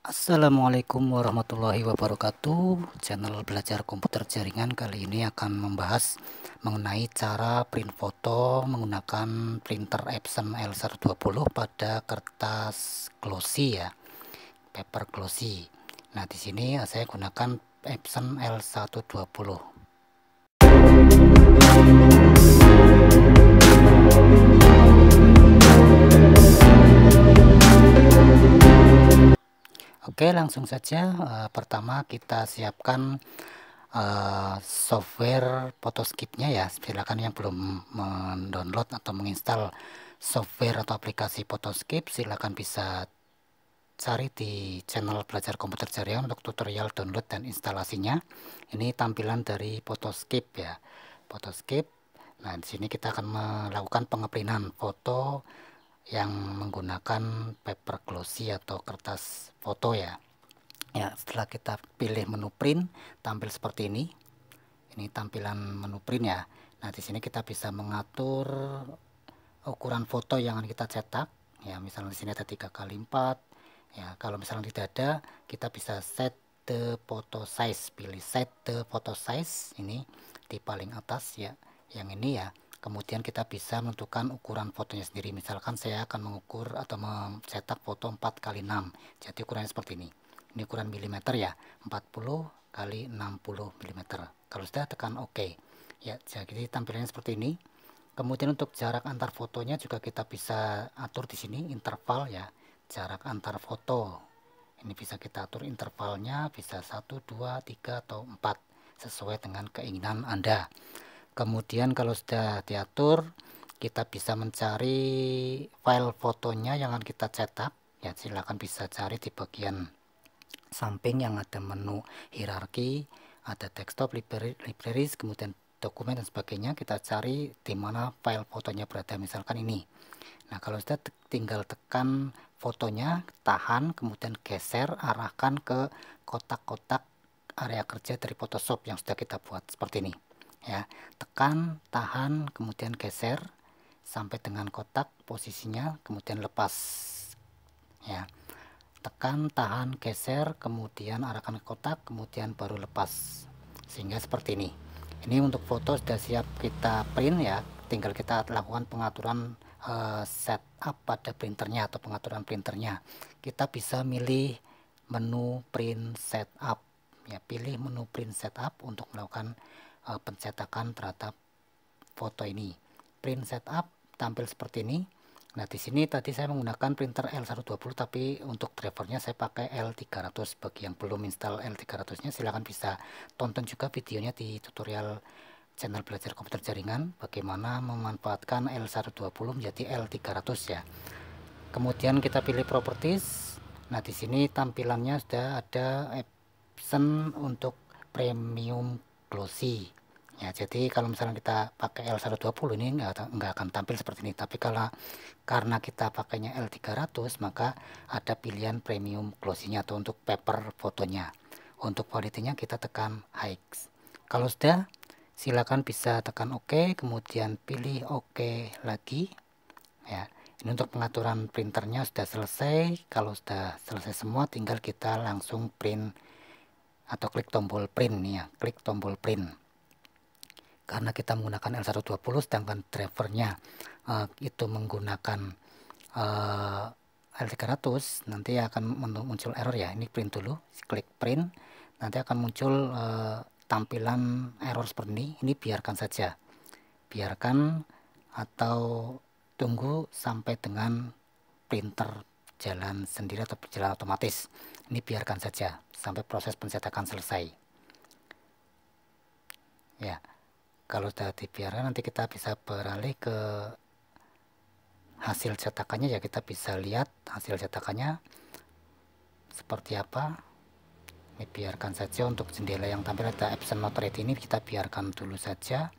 Assalamualaikum warahmatullahi wabarakatuh Channel belajar komputer jaringan kali ini akan membahas mengenai cara print foto menggunakan printer Epson L120 pada kertas glossy ya paper glossy nah di sini saya gunakan Epson L120 Oke, langsung saja. Eh, pertama kita siapkan eh, software photoskipnya ya. Silakan yang belum mendownload atau menginstal software atau aplikasi Photoskip, silakan bisa cari di channel Belajar Komputer jaringan untuk tutorial download dan instalasinya. Ini tampilan dari Photoskip ya. Photoskip. Nah, di sini kita akan melakukan pengeprinan foto yang menggunakan paper glossy atau kertas foto ya. Ya, setelah kita pilih menu print, tampil seperti ini. Ini tampilan menu print ya. Nah, di sini kita bisa mengatur ukuran foto yang akan kita cetak. Ya, misalnya di sini ada tiga kali 4 Ya, kalau misalnya tidak ada, kita bisa set the photo size. Pilih set the photo size ini di paling atas ya. Yang ini ya, kemudian kita bisa menentukan ukuran fotonya sendiri misalkan saya akan mengukur atau mencetak foto 4 x 6 jadi ukurannya seperti ini ini ukuran milimeter ya 40 x 60 mm kalau sudah tekan OK ya jadi tampilannya seperti ini kemudian untuk jarak antar fotonya juga kita bisa atur di sini interval ya jarak antar foto ini bisa kita atur intervalnya bisa 1, 2, 3, atau 4 sesuai dengan keinginan Anda kemudian kalau sudah diatur kita bisa mencari file fotonya yang akan kita cetak ya silahkan bisa cari di bagian samping yang ada menu hierarki ada desktop libraries kemudian dokumen dan sebagainya kita cari di mana file fotonya berada misalkan ini nah kalau sudah tinggal tekan fotonya tahan kemudian geser arahkan ke kotak-kotak area kerja dari Photoshop yang sudah kita buat seperti ini ya tekan tahan kemudian geser sampai dengan kotak posisinya kemudian lepas ya tekan tahan geser kemudian arahkan ke kotak kemudian baru lepas sehingga seperti ini ini untuk foto sudah siap kita print ya tinggal kita lakukan pengaturan uh, setup pada printernya atau pengaturan printernya kita bisa milih menu print setup ya pilih menu print setup untuk melakukan uh, pencetakan terhadap foto ini. Print setup tampil seperti ini. Nah, di sini tadi saya menggunakan printer L120 tapi untuk drivernya saya pakai L300. Bagi yang belum install L300-nya silahkan bisa tonton juga videonya di tutorial channel belajar komputer jaringan bagaimana memanfaatkan L120 menjadi L300 ya. Kemudian kita pilih properties. Nah, di sini tampilannya sudah ada option untuk premium glossy ya jadi kalau misalnya kita pakai L120 ini enggak, enggak akan tampil seperti ini tapi kalau karena kita pakainya L300 maka ada pilihan premium glossy atau untuk paper fotonya untuk kualitinya kita tekan high kalau sudah silakan bisa tekan OK kemudian pilih OK lagi ya ini untuk pengaturan printernya sudah selesai kalau sudah selesai semua tinggal kita langsung print atau klik tombol print nih ya, klik tombol print. Karena kita menggunakan L120 sedangkan drivernya uh, itu menggunakan uh, eh, L300 nanti akan muncul error ya. Ini print dulu, klik print. Nanti akan muncul uh, tampilan error seperti ini. Ini biarkan saja. Biarkan atau tunggu sampai dengan printer jalan sendiri atau berjalan otomatis. Ini biarkan saja sampai proses pencetakan selesai. Ya, kalau sudah dibiarkan nanti kita bisa beralih ke hasil cetakannya ya kita bisa lihat hasil cetakannya seperti apa ini biarkan saja untuk jendela yang tampil ada Epson Note Red ini kita biarkan dulu saja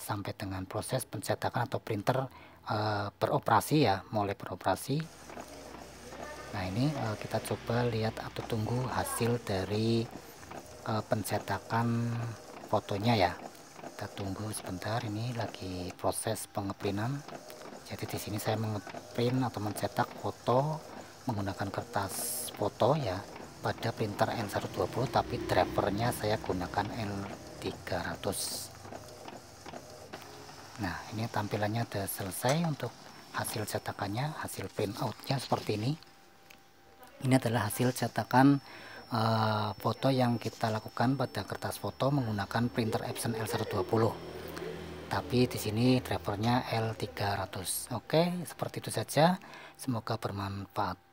sampai dengan proses pencetakan atau printer uh, beroperasi ya mulai beroperasi nah ini uh, kita coba lihat atau tunggu hasil dari uh, pencetakan fotonya ya kita tunggu sebentar ini lagi proses pengeprinan jadi di sini saya mengeprint atau mencetak foto menggunakan kertas foto ya pada printer N120 tapi drivernya saya gunakan L300 nah ini tampilannya sudah selesai untuk hasil cetakannya hasil print outnya seperti ini ini adalah hasil cetakan uh, foto yang kita lakukan pada kertas foto menggunakan printer Epson L120. Tapi di sini drivernya L300. Oke, seperti itu saja. Semoga bermanfaat.